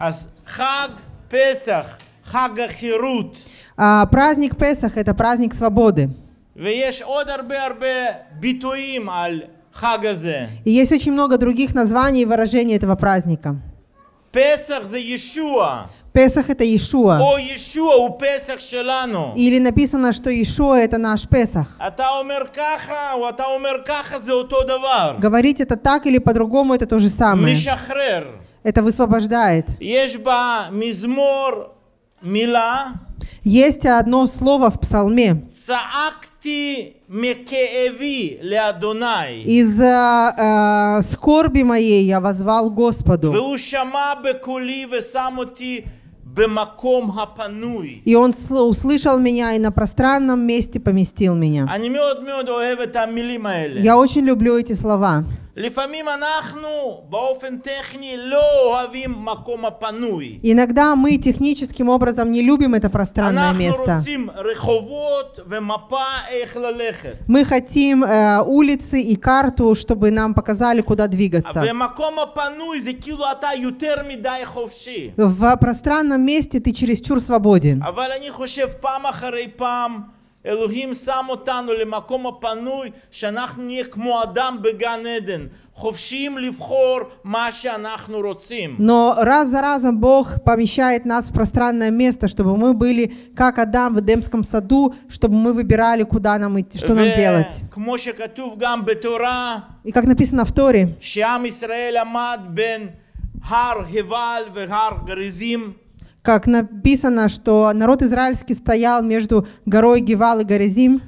אז חג פסח, חג החירות. праздник Песах – это праздник свободы. ויש עוד הרבה הרבה ביטויים על חג הזה. И есть очень много других названий и выражений этого праздника. Песах за Иешуа. Песах это Иешуа. О, Иешуа, у Песах шелану. Или написано, что Иешуа это наш Песах. Говорить это так или по-другому это то же самое. Мишахрер. Это высвобождает. Есть одно слово в псалме. Из э, э, скорби моей я возвал Господу. И он услышал меня и на пространном месте поместил меня. Я очень люблю эти слова. Иногда мы техническим образом не любим это пространное место. Мы хотим э, улицы и карту, чтобы нам показали, куда двигаться. А В пространном месте ты чересчур свободен. А אלוהים שם אותנו למקום הפנוי שאנחנו נהיה כמו אדם בגן עדן, חופשיים לבחור מה שאנחנו רוצים. Но раз за разом Бог помещает нас в пространное место, чтобы мы были как Адам в Эдемском саду, чтобы мы выбирали, куда нам идти, что нам делать. כמו שכתוב גם בתורה, И как написано в Торе, שעם ישראל עמד בין הר הבל והר גריזים, как написано, что народ израильский стоял между горой Гевал и Горизим.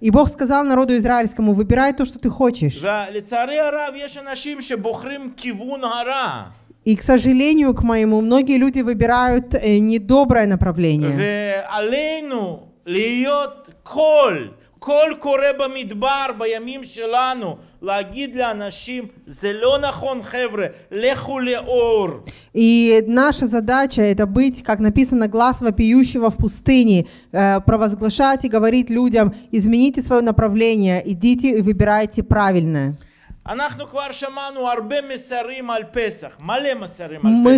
И Бог сказал народу израильскому, выбирай то, что ты хочешь. И, к сожалению, к моему, многие люди выбирают э, недоброе направление. קול קורא במדבר בימים שלנו להגיד לאנשים זה לא נכון חבר'ה לכו לאור. И наша задача это быть, как написано, глаз вопиющего в пустыне, э, провозглашать и говорить людям, измените свое направление, идите и выбирайте правильное. Мы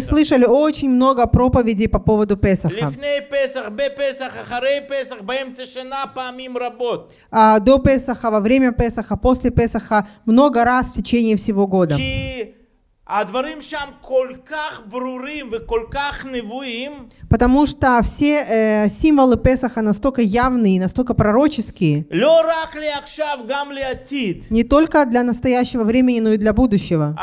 слышали очень много проповедей по поводу Песаха. А, до Песаха, во время Песаха, после Песаха, много раз в течение всего года. Потому что все э, символы Песаха настолько явные, настолько пророческие, не только для настоящего времени, но и для будущего.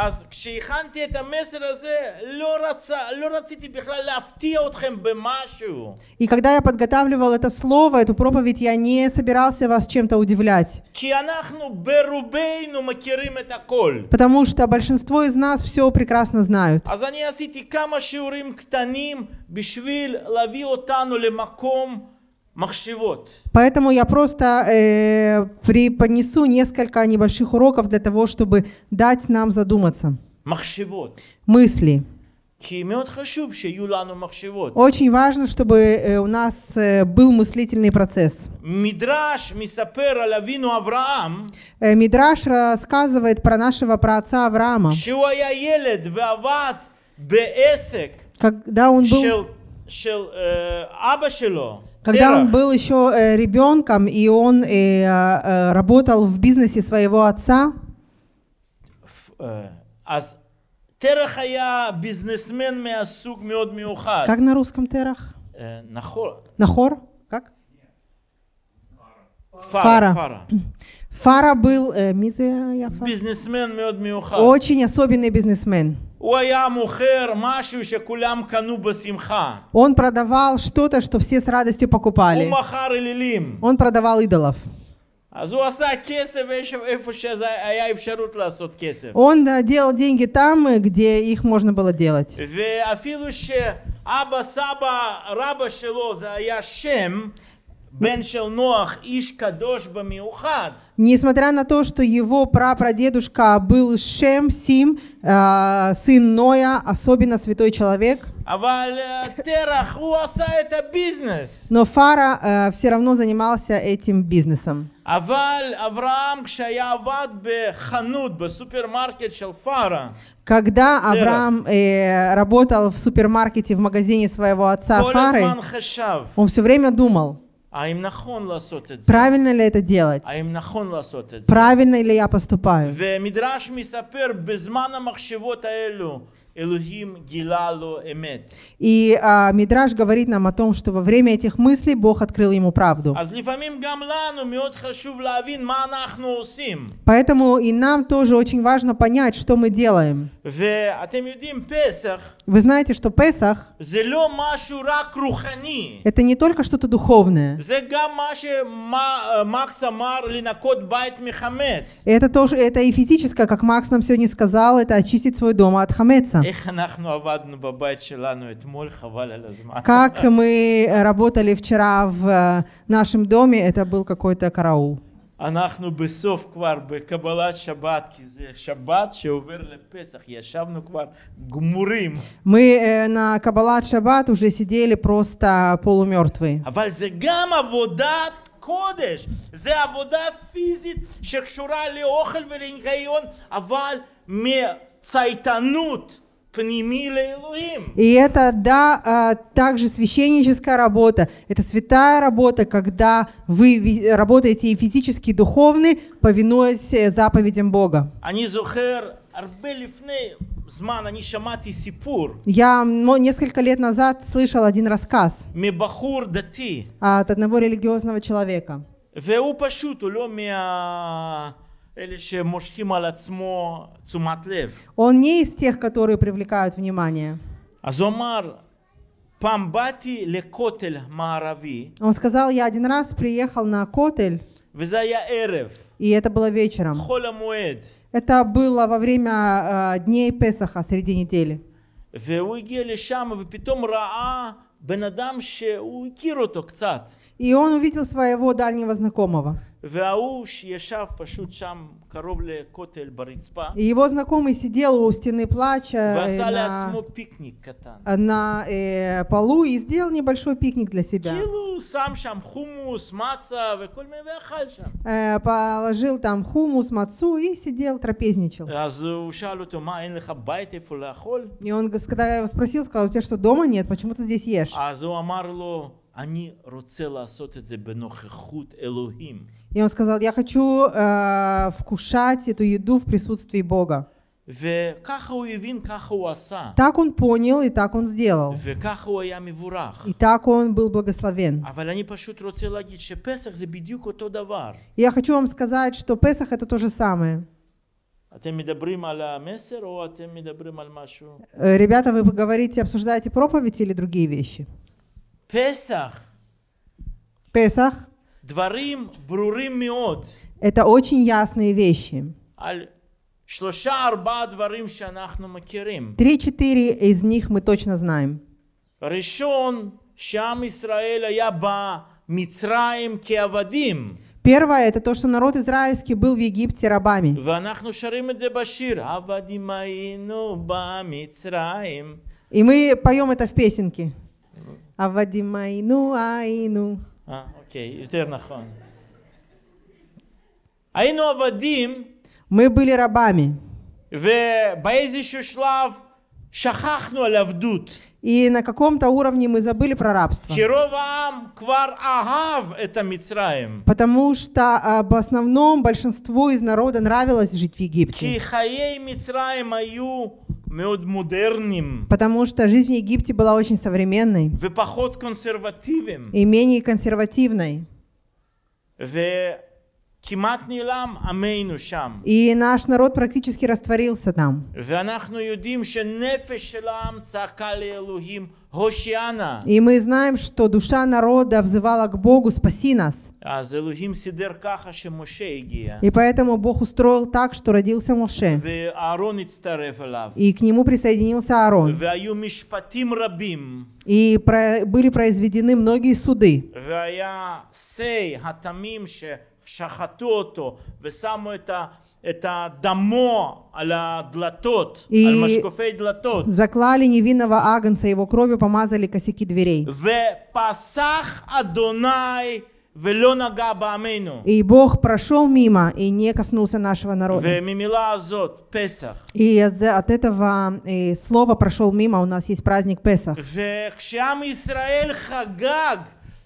И когда я подготавливал это слово, эту проповедь, я не собирался вас чем-то удивлять. Потому что большинство из нас все прекрасно знают. Поэтому я просто э, преподнесу несколько небольших уроков для того, чтобы дать нам задуматься. מחשבות. Мысли. Очень важно, чтобы э, у нас э, был мыслительный процесс. Э, Мидраш рассказывает про нашего праотца Авраама, когда он был когда он был еще ребенком, и он работал в бизнесе своего отца, терах я бизнесмен мясуг, мед миухат. Как на русском терах? Э, нахор. Нахор? Как? Фара. Фара. Фара, Фара был э, бизнесмен мед миухат. Очень особенный бизнесмен. Он продавал что-то, что все с радостью покупали. Он продавал идолов. אז הוא עשה כסף איפה שהיה אפשרות לעשות כסף. Он делал деньги там, где их можно было делать. ואפילו שאבא, סבא, רבא שלו זה היה שם, Несмотря на то, что его прапрадедушка был Шем Сим, э, сын Ноя, особенно святой человек, э, но Фара э, все равно занимался этим бизнесом. Когда Авраам э, работал в супермаркете в магазине своего отца Фары, он все время думал, а Правильно ли это делать? А Правильно ли я поступаю? И а, Мидраш говорит нам о том, что во время этих мыслей Бог открыл ему правду. Поэтому и нам тоже очень важно понять, что мы делаем. А Вы знаете, что Песах это не только что-то духовное. Э, это тоже это и физическое, как Макс нам сегодня сказал, это очистить свой дом от хамеца интересно. Как мы работали вчера в нашем доме, это был какой-то караул. אנחנו בסוף כבר בקבלת שבת, כי זה שבת שעובר לפסח, ישבנו כבר גמורים. Мы на קבלת שבת уже сидели просто полумертвые. אבל זה גם עבודת קודש, זה עבודה פיזית שקשורה לאוכל ולניקיון, אבל מצייתנות. И это, да, а, также священническая работа. Это святая работа, когда вы работаете и физически, и духовно, повинуясь э, заповедям Бога. Я несколько лет назад слышал один рассказ от одного религиозного человека. Eh, он не из тех, которые привлекают внимание. Он сказал, я один раз приехал на Котель, и это было вечером. Это было во время э, дней Песаха, среди недели. И он увидел своего дальнего знакомого. И его знакомый сидел у стены плача э, на, на э, полу и сделал небольшой пикник для себя. Э, положил там хумус, мацу и сидел, трапезничал. И он, когда я его спросил, сказал, у тебя что, дома нет? Почему ты здесь ешь? И он сказал, я хочу э, вкушать эту еду в присутствии Бога. Так он понял и так он сделал. И так он был благословен. А я хочу вам сказать, что Песах это то же самое. Э, ребята, вы говорите, обсуждаете проповедь или другие вещи? Песах. Песах. Дварим брурим миод. Это очень ясные вещи. Три-четыре из них мы точно знаем. Решен, Шам Исраэля Яба, Мицраим Кеавадим. Первое – это то, что народ израильский был в Египте рабами. И мы поем это в песенке. עבדים היינו היינו. אה, אוקיי, יותר נכון. היינו עבדים. מי были рабами. ובאיזשהו שלב שכחנו על עבדות. И на каком-то уровне мы забыли про рабство. Потому что а, в основном большинству из народа нравилось жить в Египте. Потому что жизнь в Египте была очень современной. И менее консервативной. И наш народ практически растворился там. И мы знаем, что душа народа взывала к Богу «Спаси нас». И поэтому Бог устроил так, что родился Моше. И к нему присоединился Аарон. И про были произведены многие суды. שחטו אותו ושמו את, это את הדמו על הדלתות, и על משקופי заклали невинного агнца, его кровью помазали косяки дверей. ופסח אדוני ולא נגע בעמנו. И Бог прошел мимо и не коснулся нашего народа. וממילה הזאת, פסח. И от этого э, слова прошел мимо, у нас есть праздник Песах. וכשעם ישראל חגג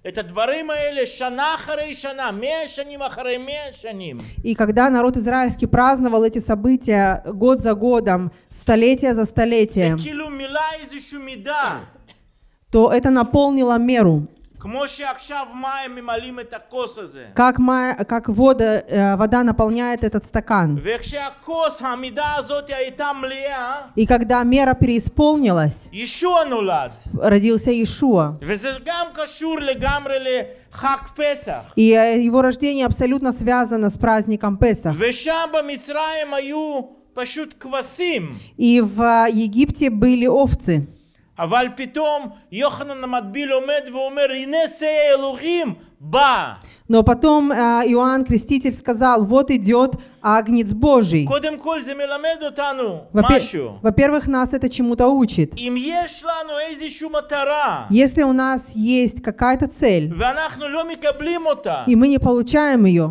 это дворы Маэля, шана харей шана, мешаним ахарей мешаним. И когда народ израильский праздновал эти события год за годом, столетие за столетием, то это наполнило меру. Как, ма, как вода, э, вода наполняет этот стакан. И когда мера преисполнилась, родился Иешуа. И э, его рождение абсолютно связано с праздником Песах. И в э, Египте были овцы. אבל פתאום יוחנן המטביל עומד ואומר הנה сей אלוהים Но потом э, Иоанн Креститель сказал, вот идет Агнец Божий. Во-первых, нас это чему-то учит. Если у нас есть какая-то цель, и мы не получаем ее,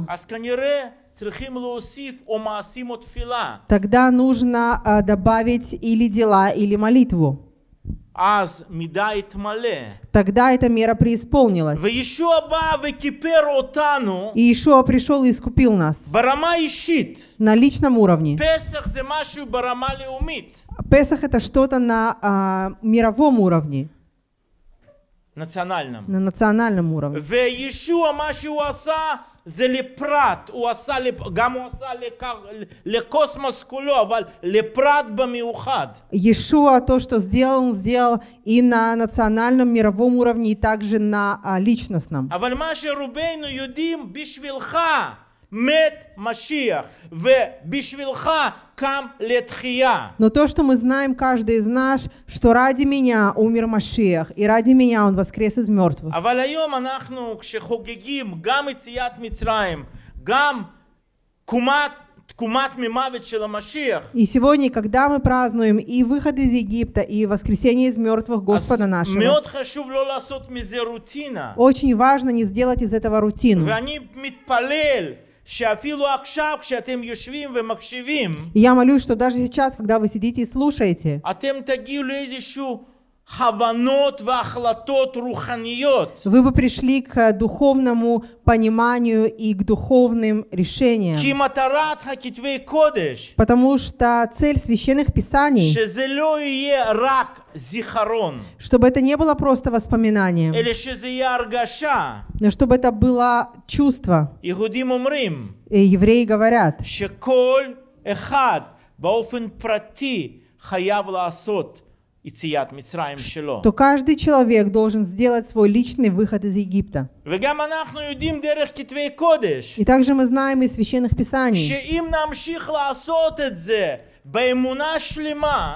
а тогда нужно э, добавить или дела, или молитву. Тогда эта мера преисполнилась. И Иешуа пришел и искупил нас. На личном уровне. Песах это что-то на а, мировом уровне. Национальном. На национальном уровне. זה לפרט, הוא עשה, גם הוא עשה לקוסמוס כולו, אבל לפרט במיוחד. ישוע, то, что сделал, он сделал и на национальном мировом уровне, и также на личностном. אבל מה שרובנו יודעים בשבילך מת משיח, ובשבילך קם לתחייה. Но то, что мы знаем, каждый из нас, что ради меня умер Машиах, и ради меня он воскрес из мертвых. אבל היום אנחנו, כשחוגגים גם יציאת מצרים, גם תקומת И сегодня, когда мы празднуем и выход из Египта, и воскресение из мертвых Господа а нашего, очень важно не сделать из этого рутину я молюсь, что даже сейчас, когда вы сидите и слушаете, вы бы пришли к духовному пониманию и к духовным решениям. Потому что цель священных писаний, чтобы это не было просто воспоминание, но чтобы это было чувство. И евреи говорят, что каждый то каждый человек должен сделать свой личный выход из Египта. И также мы знаем из священных писаний,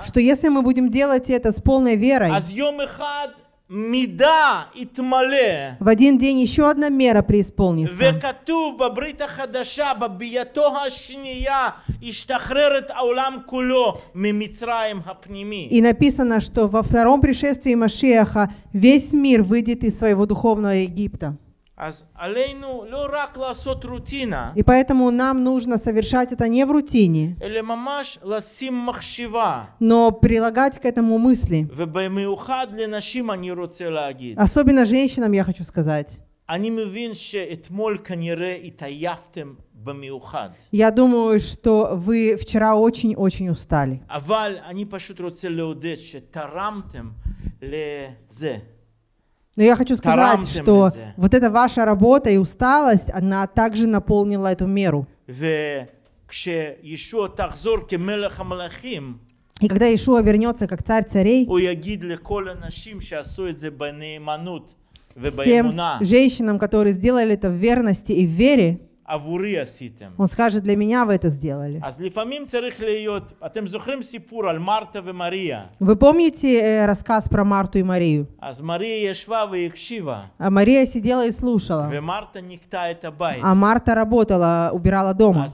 что если мы будем делать это с полной верой, а и тмале. В один день еще одна мера преисполнится. И написано, что во втором пришествии Машеха весь мир выйдет из своего духовного Египта. И поэтому нам нужно совершать это не в рутине, но прилагать к этому мысли. Особенно женщинам я хочу сказать. Я думаю, что вы вчера очень-очень устали. Но я хочу сказать, что вот эта ваша работа и усталость, она также наполнила эту меру. И когда Иешуа вернется как царь царей, всем женщинам, которые сделали это в верности и в вере, он скажет, для меня вы это сделали. А а вы помните э, рассказ про Марту и Марию? А, а Мария сидела и слушала. А Марта работала, убирала дома.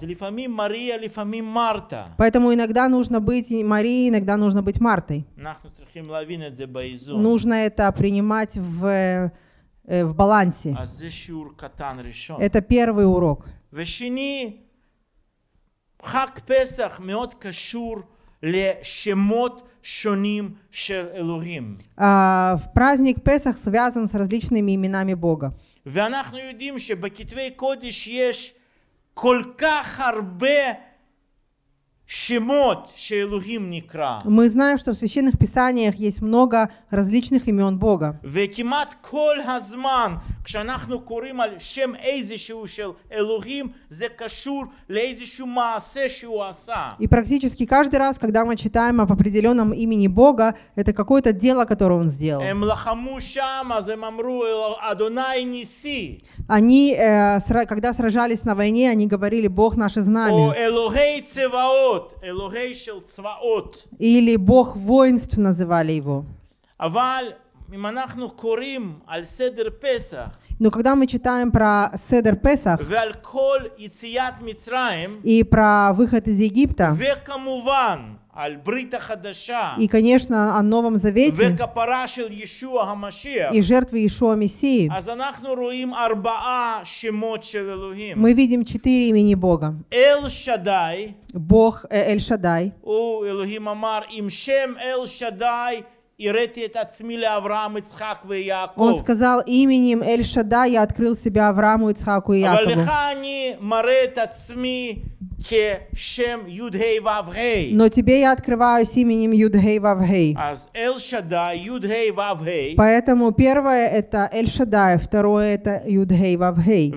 Поэтому иногда нужно быть Марией, иногда нужно быть Мартой. Нужно это принимать в э, в балансе. Это первый урок. חג פסח מאוד קשור לשמות שונים של אלוהים. праздник Песах связан с различными именами Бога. ואנחנו יודעים שבכתבי קודש יש כל כך הרבה мы знаем, что в священных писаниях есть много различных имен Бога. И практически каждый раз, когда мы читаем об определенном имени Бога, это какое-то дело, которое Он сделал. Эм они, э, когда сражались на войне, они говорили «Бог наше знамя». Цваот, Элогей шел Цваот. Или Бог воинств называли его. Аваль, Иманахну Корим, Аль Седер Песах. Но когда мы читаем про Седер Песах и про выход из Египта, и, конечно, о Новом Завете и жертвы Иешуа Мессии, а мы видим четыре имени Бога. Бог э, Эль-Шадай. Он сказал, именем Эль-Шада я открыл себя Аврааму, Ицхаку и Якову. Но тебе я открываюсь именем Юдхей Вавхей. Поэтому первое это Эль-Шадай, второе это Юдхей Вавхей.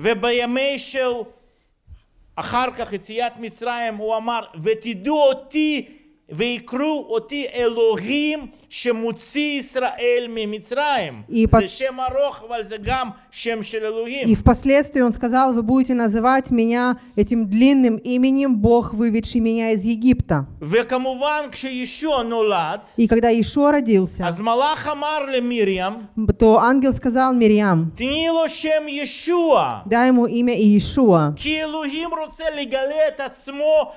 אחר כך יציאת מצרים, הוא אמר, ותדעו אותי ויקרו אותי אלוהים שמוציא ישראל ממצרים. זה שם ארוך, אבל זה גם שם של אלוהים. И впоследствии он сказал, вы будете называть меня этим длинным именем Бог, выведший меня из Египта. וכמובן, כשישוע נולד, и когда Ишуа родился, אז מלאך אמר למרים, то ангел сказал Мирьям, תני לו שם ישוע. дай ему имя Иешуа. כי אלוהים רוצה לגלה את עצמו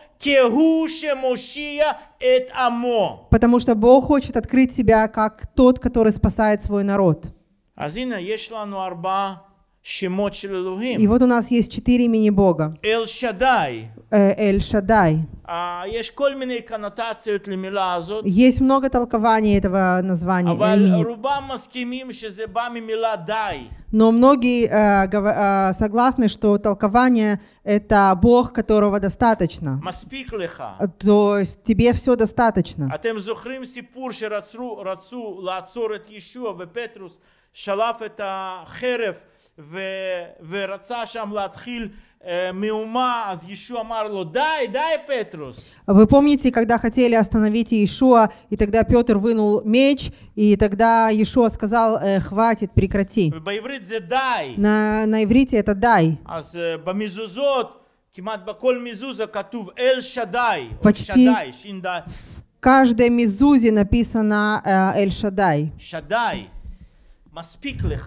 Потому что Бог хочет открыть себя как тот, который спасает свой народ. И вот у нас есть четыре имени Бога. Э, Эль Шадай. Эль а, Шадай. Есть много толкований этого названия. Но многие э, э, согласны, что толкование это Бог, которого достаточно. Э, то есть тебе все достаточно. А Шалаф это херев ו, ורצה שם להתחיל מהומה, אז ישוע אמר לו, די, Петрус. А вы помните, когда хотели остановить Иешуа, и тогда Петр вынул меч, и тогда Иешуа сказал, «Э, хватит, прекрати. На, на иврите это дай. Э, Почти в каждой мизузе написано э, Эль Шадай. Шадай.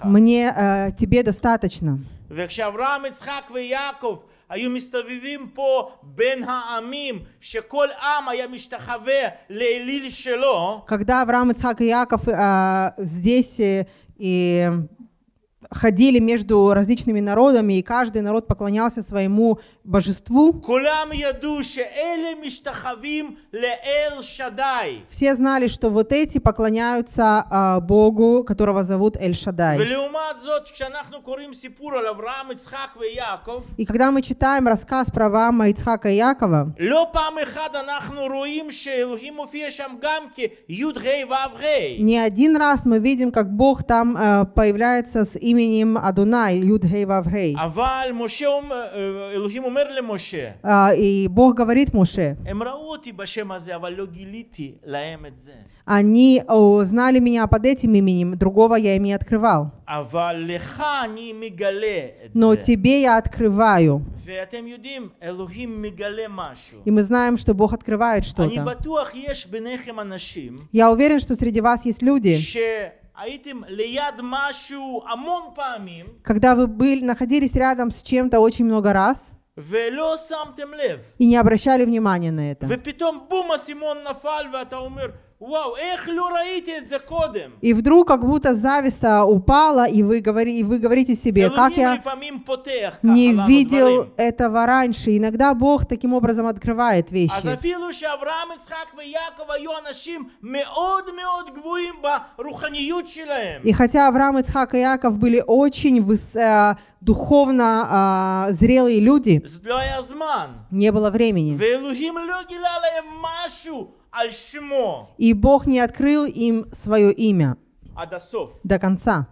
Мне, э, тебе достаточно. וכשאברהם, יצחק ויעקב היו מסתובבים פה בין העמים, שכל עם היה משתחווה לאליל שלו. Когда Авраам, Ицхак и Яков э, здесь и ходили между различными народами, и каждый народ поклонялся своему божеству. Все знали, что вот эти поклоняются а, Богу, которого зовут Эль-Шадай. И когда мы читаем рассказ про Авраама, Ицхака и Якова, не один раз мы видим, как Бог там а, появляется с именем именем Адонай, Юд Хей Вав Хей. אבל משה, אלוהים אומר и Бог говорит Моше, הם ראו אותי בשם הזה, אבל Они знали меня под этим именем, другого я им не открывал. אבל לך אני מגלה את Но тебе я открываю. И мы знаем, что Бог открывает что-то. Я уверен, что среди вас есть люди. А когда вы были, находились рядом с чем-то очень много раз, и не обращали внимания на это. И вдруг как будто зависть упала, и вы, говори, и вы говорите себе, как я не видел этого раньше. Иногда Бог таким образом открывает «А вещи. А и хотя Авраам, Ицхак и Яков были очень выс, э, духовно э, зрелые люди, не было времени. И Бог не открыл им свое имя до конца.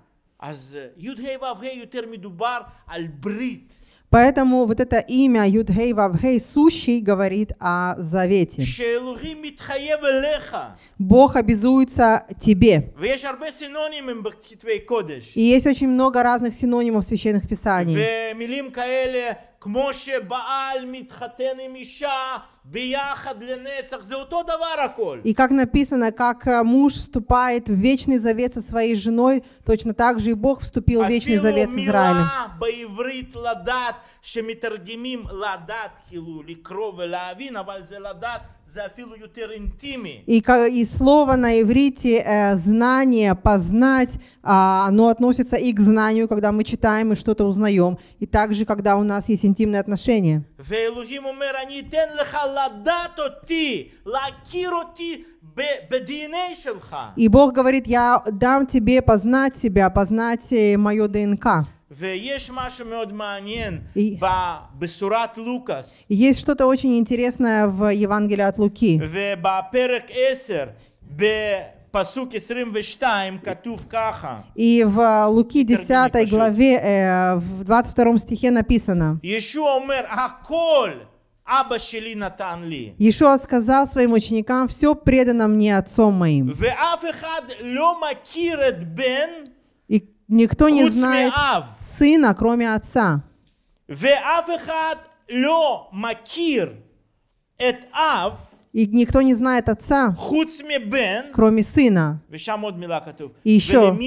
Поэтому вот это имя Юдхей Вавхей Сущий говорит о завете. Бог обязуется тебе. И есть очень много разных синонимов в священных писаниях. כמו שבעל מתחתן עם אישה ביחד לנצח, זה אותו И как написано, как э, муж вступает в вечный завет со своей женой, точно так же и Бог вступил в вечный завет с Израилем. בעברית לדעת, שמתרגמים לדעת, כאילו לקרוא ולהבין, אבל זה и, и слово на иврите э, «знание», «познать», а, оно относится и к знанию, когда мы читаем и что-то узнаем, и также, когда у нас есть интимные отношения. И Бог говорит, я дам тебе познать себя, познать э, мое ДНК есть что-то очень интересное в Евангелии от Луки. И в Луки 10 главе, э, в 22 стихе написано, Иешуа сказал своим ученикам, «Все предано мне Отцом моим». И Никто не знает сына, кроме отца. И никто не знает отца, кроме сына. И еще,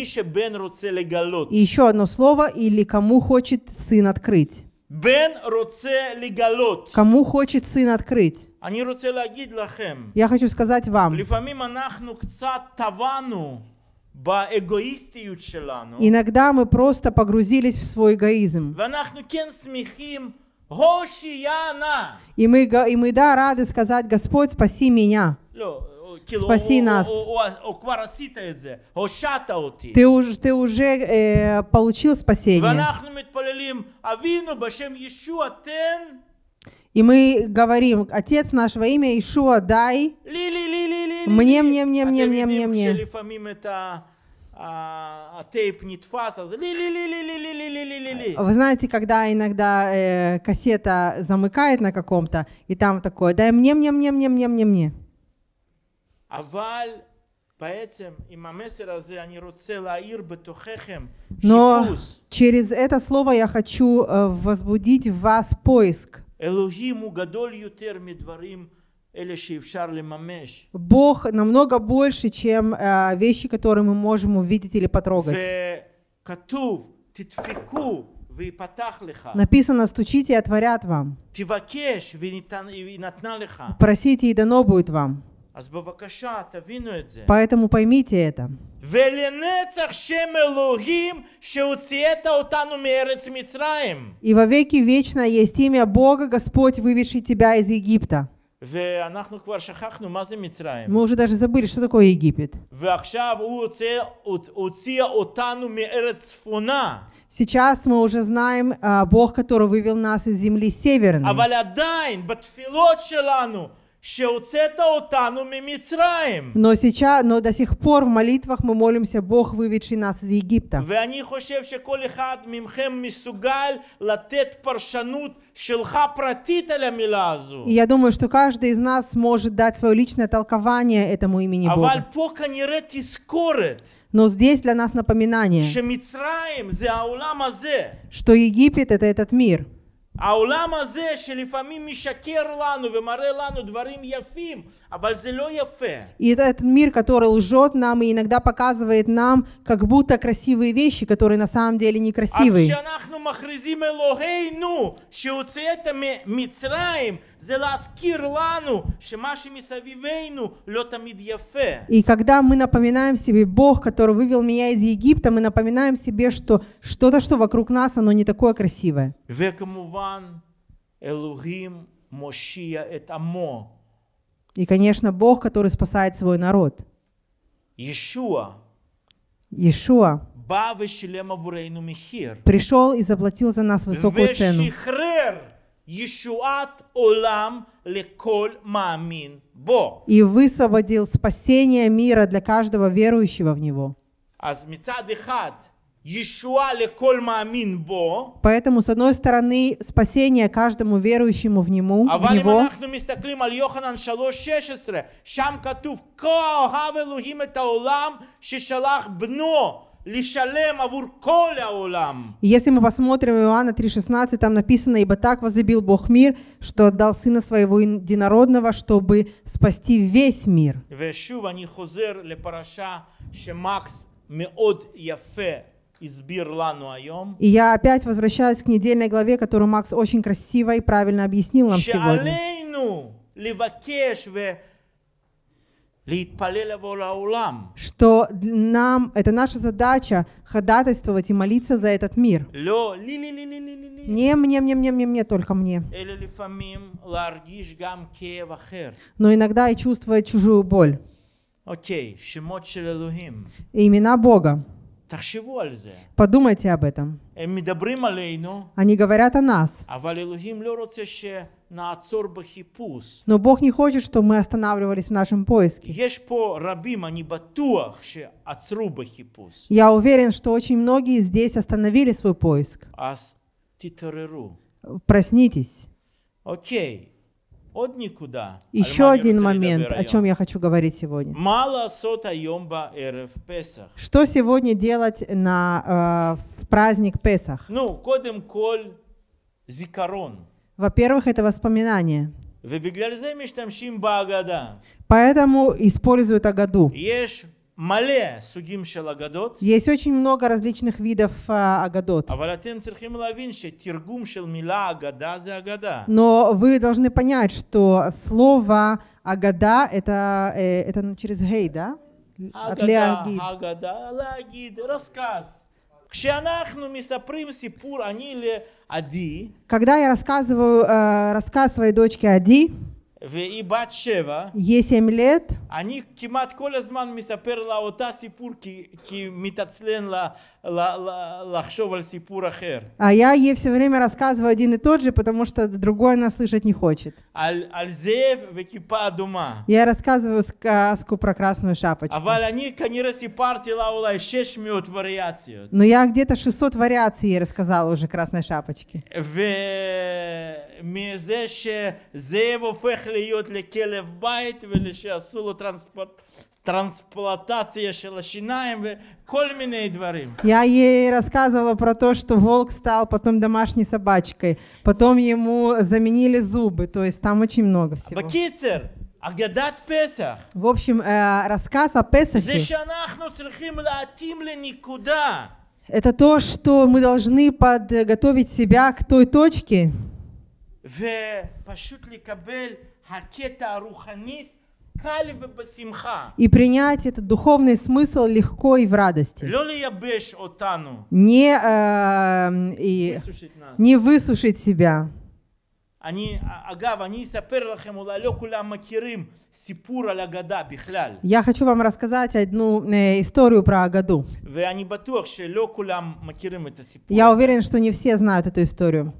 и еще одно слово, или кому хочет сын открыть. Кому хочет сын открыть. Я хочу сказать вам, ну. Иногда мы просто погрузились в свой эгоизм. И мы, и мы да, рады сказать, Господь, спаси меня. Спаси нас. Ты уже, ты уже э, получил спасение. И мы говорим, Отец наш во имя Ишуа, дай мне, мне, мне, мне, мне, мне, мне. А, а, Вы знаете, когда иногда э, кассета замыкает на каком-то, и там такое, дай мне, мне, мне, мне, мне, мне, мне. Но через это слово я хочу э, возбудить в вас поиск. Бог намного больше, чем э, вещи, которые мы можем увидеть или потрогать. Написано, стучите и отворят вам. Просите и дано будет вам. Поэтому поймите это. И во веки вечно есть имя Бога, Господь, выведший тебя из Египта. Мы уже даже забыли, что такое Египет. Сейчас мы уже знаем а, Бог, который вывел нас из земли северной. А но сейчас, но до сих пор в молитвах мы молимся, Бог, выведший нас из Египта. И я думаю, что каждый из нас может дать свое личное толкование этому имени Бога. Но здесь для нас напоминание, что Египет — это этот мир. העולם הזה שלפעמים משקר לנו ומראה לנו דברים יפים, אבל זה לא יפה. И этот мир, который лжет нам и иногда показывает нам как будто красивые вещи, которые на самом деле некрасивые. אז מכריזים אלוהינו שהוצאת ממצרים זה להזכיר לנו שמה שמסביבנו לא תמיד יפה. И когда мы напоминаем себе Бог, который вывел меня из Египта, мы напоминаем себе, что что-то, что вокруг нас, оно не такое красивое. וכמובן, אלוהים מושיע את И, конечно, Бог, который спасает свой народ. Иешуа. Иешуа пришел и заплатил за нас высокую цену. И высвободил спасение мира для каждого верующего в Него. Поэтому, с одной стороны, спасение каждому верующему в Нему, в Него. Ну, если мы посмотрим Иоанна 3,16, там написано, «Ибо так возлюбил Бог мир, что отдал Сына Своего Единородного, чтобы спасти весь мир». И я опять возвращаюсь к недельной главе, которую Макс очень красиво и правильно объяснил нам сегодня что нам, это наша задача ходатайствовать и молиться за этот мир. Не мне, мне, мне, мне, мне, только мне. Но иногда и чувствовать чужую боль. И имена Бога. Подумайте об этом. Э, Они говорят о нас. А но Бог не хочет, чтобы мы останавливались в нашем поиске. А я уверен, что очень многие здесь остановили свой поиск. Проснитесь. Окей. От никуда. Еще один момент, о чем я хочу говорить сегодня. Что сегодня делать на э, праздник Песах? Ну, кодем коль зикарон. Во-первых, это воспоминание. Поэтому используют агаду. Есть очень много различных видов а, агадот. А Но вы должны понять, что слово агада это, э, это через гей, да? Агада, агада, лагид, рассказ. Когда я рассказываю э, рассказ своей дочке Ади, БАТШЕВА. ей семь лет, Они, כמעט כל הזמן מספר לה אותה סיפור כי, כי מתעצלן ла, לה, לה, לחשוב על סיפור А я ей все время рассказываю один и тот же, потому что другой она слышать не хочет. על, על זאב וכיפה Я рассказываю сказку про красную шапочку. А они אני כנראה סיפרתי לה אולי 600 вариаций. Но я где-то 600 вариаций ей рассказала уже красной шапочки. ו... מזה שזאב הופך להיות לכלב בית ושעשו לו טרנספורט, трансплантация шелошинаем, кольминые дворим. Я ей рассказывала про то, что волк стал потом домашней собачкой, потом ему заменили зубы, то есть там очень много всего. Бакицер, Агадат Песах. В общем, э, рассказ о Песахе. Это то, что мы должны подготовить себя к той точке, и принять этот духовный смысл легко и в радости. Не, э, и, не высушить себя. А, Я хочу вам рассказать одну э, историю про Агаду. Я уверен, что не все знают эту историю.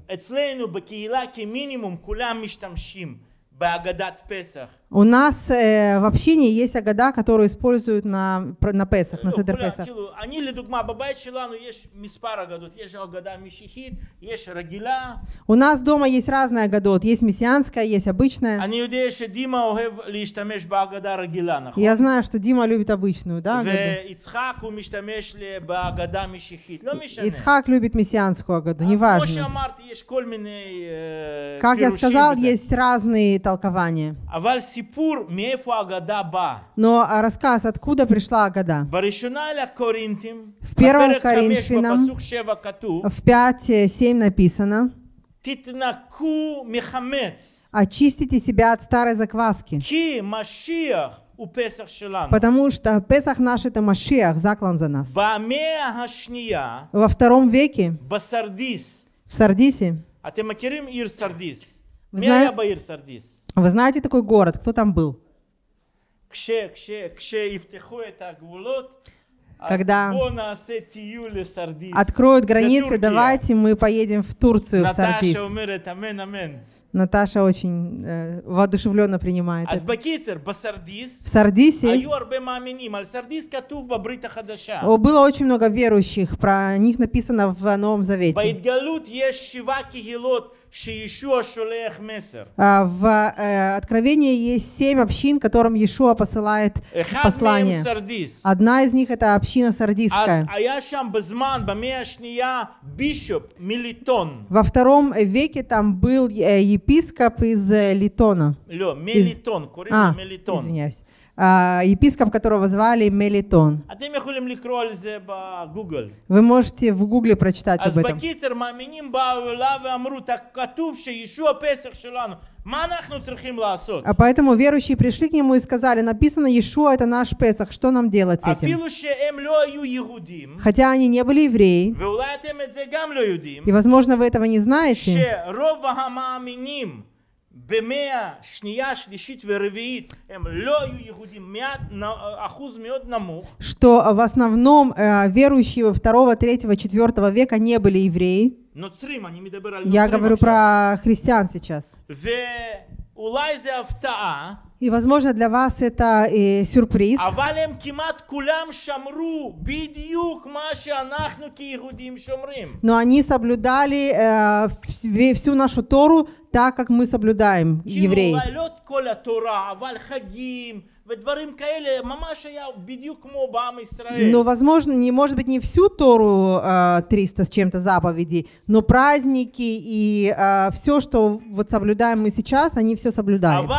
У нас э, в общине есть агада, которую используют на, на Песах, на ну, Седер Песах. Ну, У нас дома есть разные агадот. Есть мессианская, есть обычная. Я знаю, что Дима любит обычную, да? Ну, Ицхак любит мессианскую агаду, а неважно. Э, как я сказал, есть разные толкование. А Но а, рассказ, откуда пришла Агада? В первом Коринфянам, в 5.7 написано, очистите себя от старой закваски. Потому что Песах наш это Машиах, заклан за нас. Во втором веке в Сардисе А ир Сардис, вы, зна... Вы знаете такой город? Кто там был? А Когда а откроют границы, давайте мы поедем в Турцию, в Сардис. Наташа очень э, воодушевленно принимает. אז а בקיצר, в Сардисе היו Было очень много верующих, про них написано в Новом Завете. А, в э, Откровении есть семь общин, которым Иешуа посылает послание. Одна из них — это община сардисская. А, а Во втором веке там был э, епископ из э, Литона. Из... А, извиняюсь. А, епископ которого звали Мелитон. А э, вы можете в гугле прочитать а об этом. А поэтому верующие пришли к нему и сказали, написано, Иешуа это наш Песах, что нам делать с этим? Эм Хотя они не были евреи, эм и возможно вы этого не знаете, במאה, שנייה, שלישית ורביעית הם לא היו יהודים, מעט, אחוז מאוד נמוך. Что в основном э, верующие второго, третьего, четвертого века не были евреи. Я говорю про христиан сейчас. А? И, возможно, для вас это э, сюрприз. А Но они соблюдали э, всю нашу Тору так, как мы соблюдаем, евреи. Но, ну, возможно, не, может быть, не всю Тору 300 а, с чем-то заповедей, но праздники и а, все, что вот соблюдаем мы сейчас, они все соблюдают.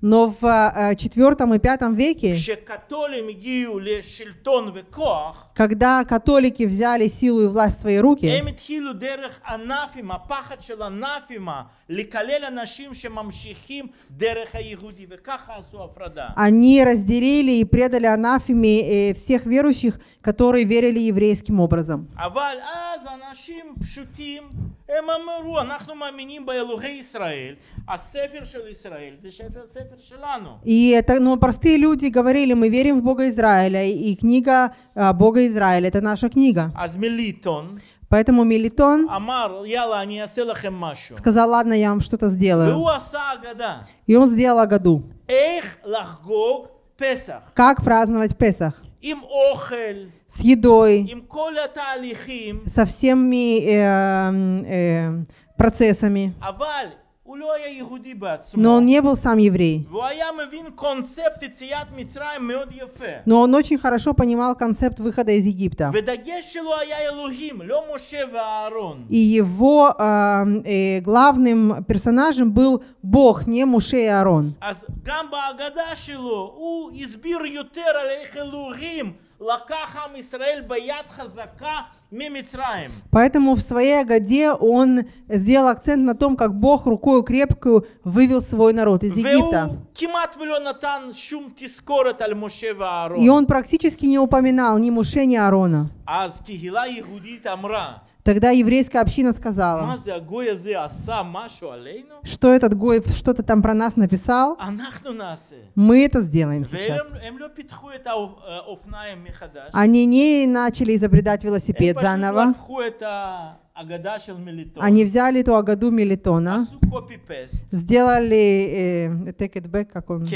Но в а, четвертом и пятом веке, когда католики взяли силу и власть в свои руки, они разделили и предали анафеме э, всех верующих, которые верили еврейским образом. А и это, ну, простые люди говорили, мы верим в Бога Израиля, и книга а, Бога Израиль, это наша книга. А Поэтому Мелитон сказал, ладно, я вам что-то сделаю. И он сделал Агаду. Как праздновать Песах? с едой, со всеми э, э, процессами. Но он не был сам еврей. Но он очень хорошо понимал концепт выхода из Египта. И его а, э, главным персонажем был Бог, не Муше и Аарон. Поэтому в своей Агаде он сделал акцент на том, как Бог рукою крепкую вывел свой народ из Египта. И он практически не упоминал ни Муше, ни Аарона. Тогда еврейская община сказала, а что этот Гой что-то там про нас написал, а э? мы это сделаем сейчас. Эм а, э, они не начали изобретать велосипед э, заново, они взяли эту Агаду Мелитона, сделали э, take it back, как он...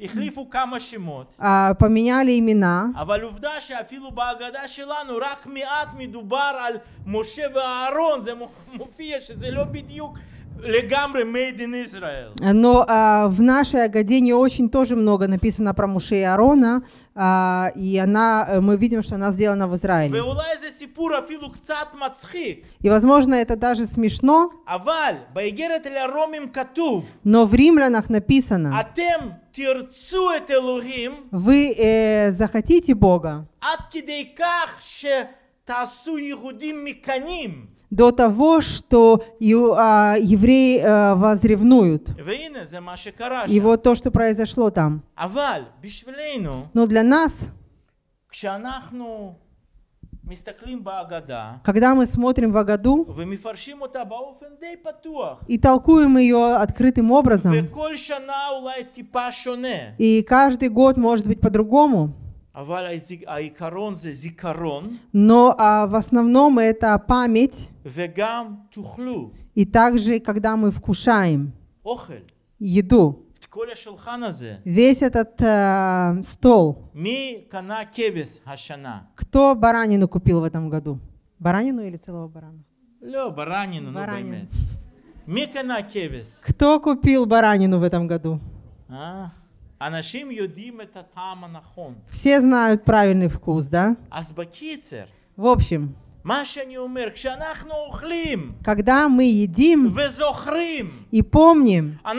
החליפו כמה שמות. поменяли אה, имена. אבל עובדה שאפילו בהגדה שלנו רק מעט מדובר על משה ואהרון, זה מופיע שזה לא בדיוק Но а, в нашей агаде не очень тоже много написано про Муше и Арона, а, и она, э, мы видим, что она сделана в Израиле. И, возможно, это даже смешно, но в римлянах написано, вы э, захотите Бога, до того, что а, евреи э, возревнуют. И вот то, что произошло там. Но для нас, когда мы смотрим в Агаду и толкуем ее открытым образом, типа и каждый год может быть по-другому, а Но а, в основном это память. И также, когда мы вкушаем еду, весь этот э, стол, кто баранину купил в этом году? Баранину или целого барана? баранину, ну, баранину. Кто купил баранину в этом году? А? А Все знают правильный вкус, да? А В общем, когда мы едим и помним, а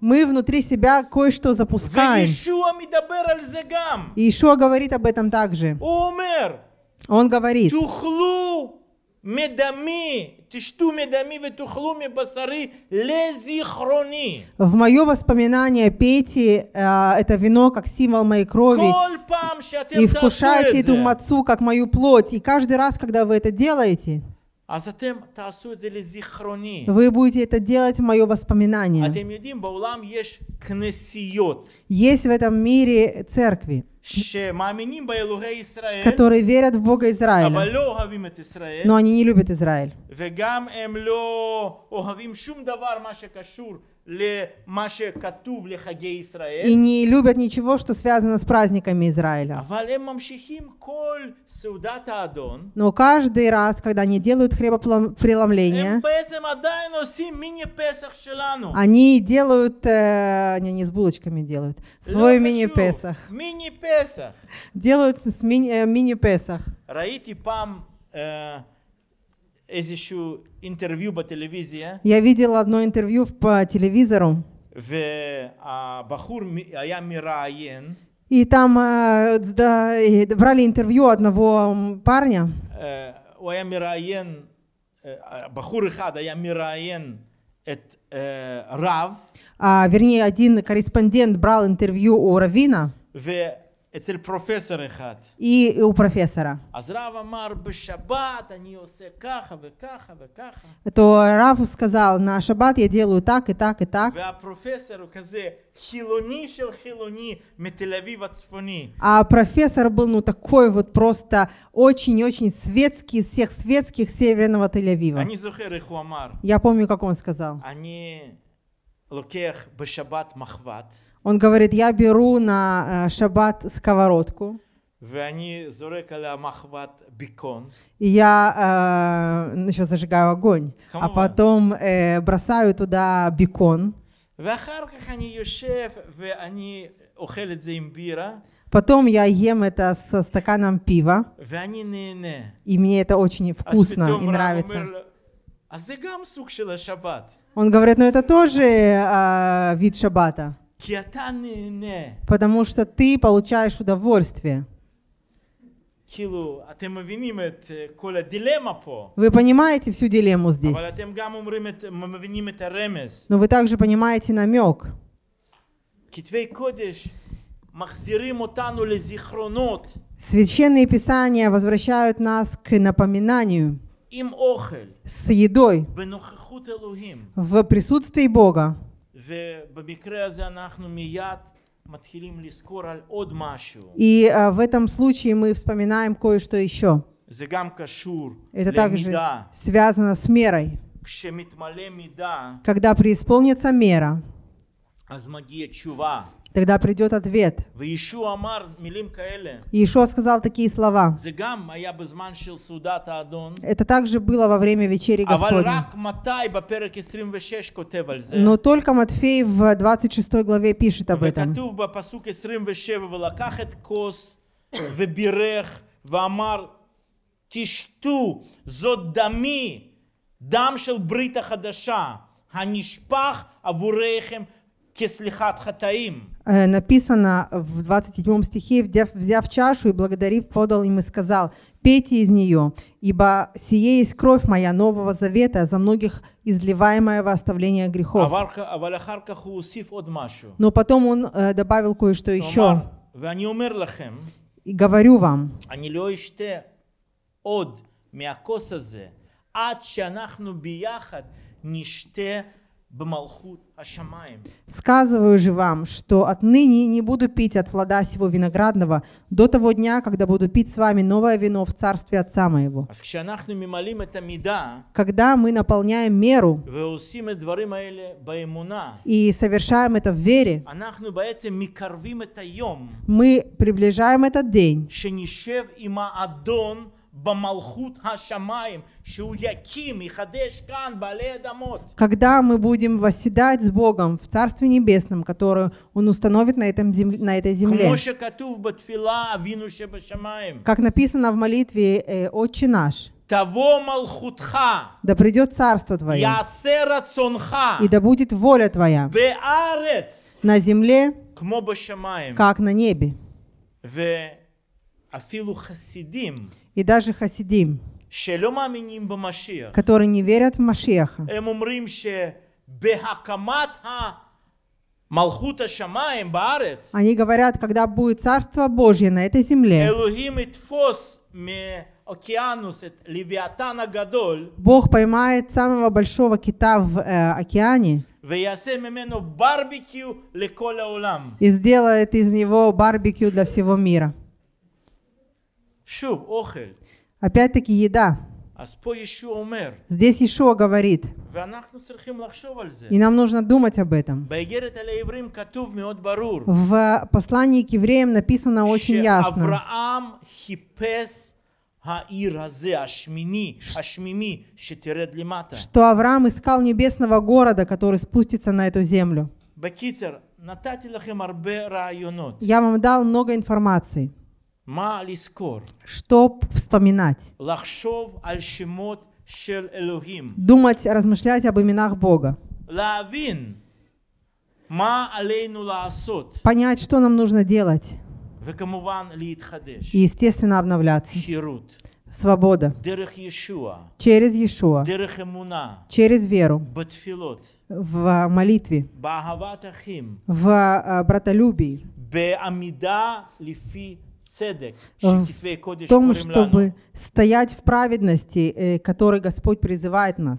мы внутри себя кое-что запускаем. И Ишуа говорит об этом также. Он говорит, в мое воспоминание пейте э, это вино как символ моей крови а и вкушайте эту мацу как мою плоть. И каждый раз, когда вы это делаете, а Вы будете это делать в мое воспоминание. Есть в этом мире церкви, которые верят в Бога Израиля, но они не любят Израиль. Эм и не любят ничего, что связано с праздниками Израиля. А Но каждый раз, когда они делают хлебопреломление, эм они делают, э, не, с булочками делают, свой мини-песах. мини Делают с мини-песах. Э, Раити э, есть еще интервью по телевизии. Я видел одно интервью по телевизору. В а, бахур а я И там э, да, брали интервью одного парня. У э, я э, а, бахур בחור Я היה מראיין рав. А вернее, один корреспондент брал интервью у Равина. И у профессора. אז רב То рав сказал на шаббат я делаю так и так и так. А профессор был ну такой вот просто очень-очень светский из всех светских северного Тель-Авива. Я помню как он сказал. אני לוקח он говорит, я беру на э, шаббат сковородку. И я э, еще зажигаю огонь, а потом э, бросаю туда бекон. Потом я ем это со стаканом пива. И мне это очень а вкусно и нравится. А Он говорит, ну это тоже э, вид шаббата. Потому что ты получаешь удовольствие. А э, вы понимаете всю дилемму а здесь. А Но вы также понимаете намек. Священные писания возвращают нас к напоминанию с едой в присутствии Бога. И а, в этом случае мы вспоминаем кое-что еще. Это также связано с мерой. Когда преисполнится мера, Тогда придет ответ. Иешуа сказал такие слова. Это также было во время вечери «А Господней. Но только Матфей в 26 главе пишет об этом. ואמר, תשתו, זאת דמי, דם של ברית החדשה, הנשפך עבורכם כסליחת חטאים. Э, написано в 27 стихе, взяв, чашу и благодарив, подал им и сказал, «Пейте из нее, ибо сие есть кровь моя нового завета, за многих изливаемая во оставление грехов». А Но потом он э, добавил кое-что еще. И говорю вам, «От מהכוס הזה, עד שאנחנו ביחד а Сказываю же вам, что отныне не буду пить от плода сего виноградного до того дня, когда буду пить с вами новое вино в царстве Отца моего. А когда мы наполняем меру и совершаем это в вере, мы приближаем этот день, когда мы будем восседать с Богом в Царстве Небесном, которое Он установит на, этом земле, на этой земле, как написано в молитве э, «Отче наш», да придет царство Твое, и да будет воля Твоя на земле, как на небе и даже хасидим, которые не верят в Машиаха, они говорят, когда будет Царство Божье на этой земле, Бог поймает самого большого кита в э, океане и сделает из него барбекю для всего мира. Опять-таки еда. Здесь еще говорит, и нам нужно думать об этом. В послании к евреям написано очень ясно, что Авраам искал небесного города, который спустится на эту землю. Я вам дал много информации. Чтоб вспоминать. Думать, размышлять об именах Бога. Понять, что нам нужно делать. И, естественно, обновляться. Свобода. Через Иешуа. Через веру. В а, молитве. В а, братолюбии в том, чтобы стоять в праведности, э, которой Господь призывает нас.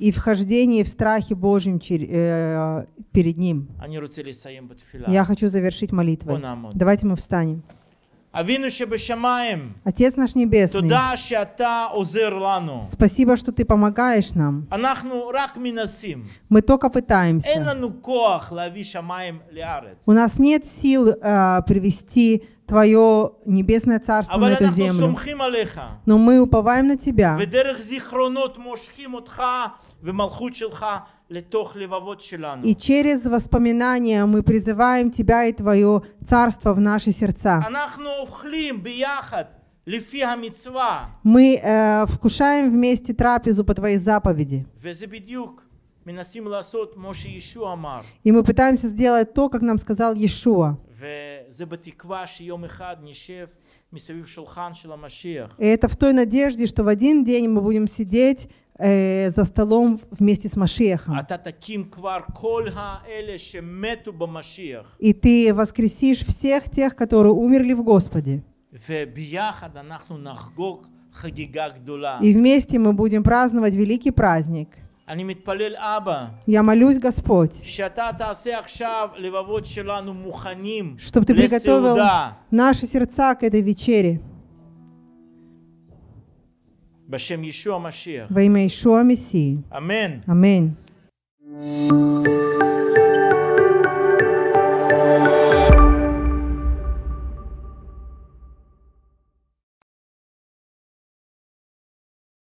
И вхождение в страхе Божьем э, перед Ним. Я хочу завершить молитвой. Давайте мы встанем. А Отец наш Небесный, спасибо, что Ты помогаешь нам. А мы только пытаемся. Ну у нас нет сил э, привести Твое небесное царство на эту землю. Но мы уповаем на Тебя. И через воспоминания мы призываем Тебя и Твое Царство в наши сердца. Мы э, вкушаем вместе трапезу по Твоей заповеди. И мы пытаемся сделать то, как нам сказал Иешуа. И это в той надежде, что в один день мы будем сидеть э, за столом вместе с Машехом. И ты воскресишь всех тех, которые умерли в Господе. И вместе мы будем праздновать великий праздник. Я молюсь, Господь, чтобы Ты приготовил Наши сердца к этой вечере. בשם ישוע המשיח. ועם ישוע Ишуа אמן. אמן.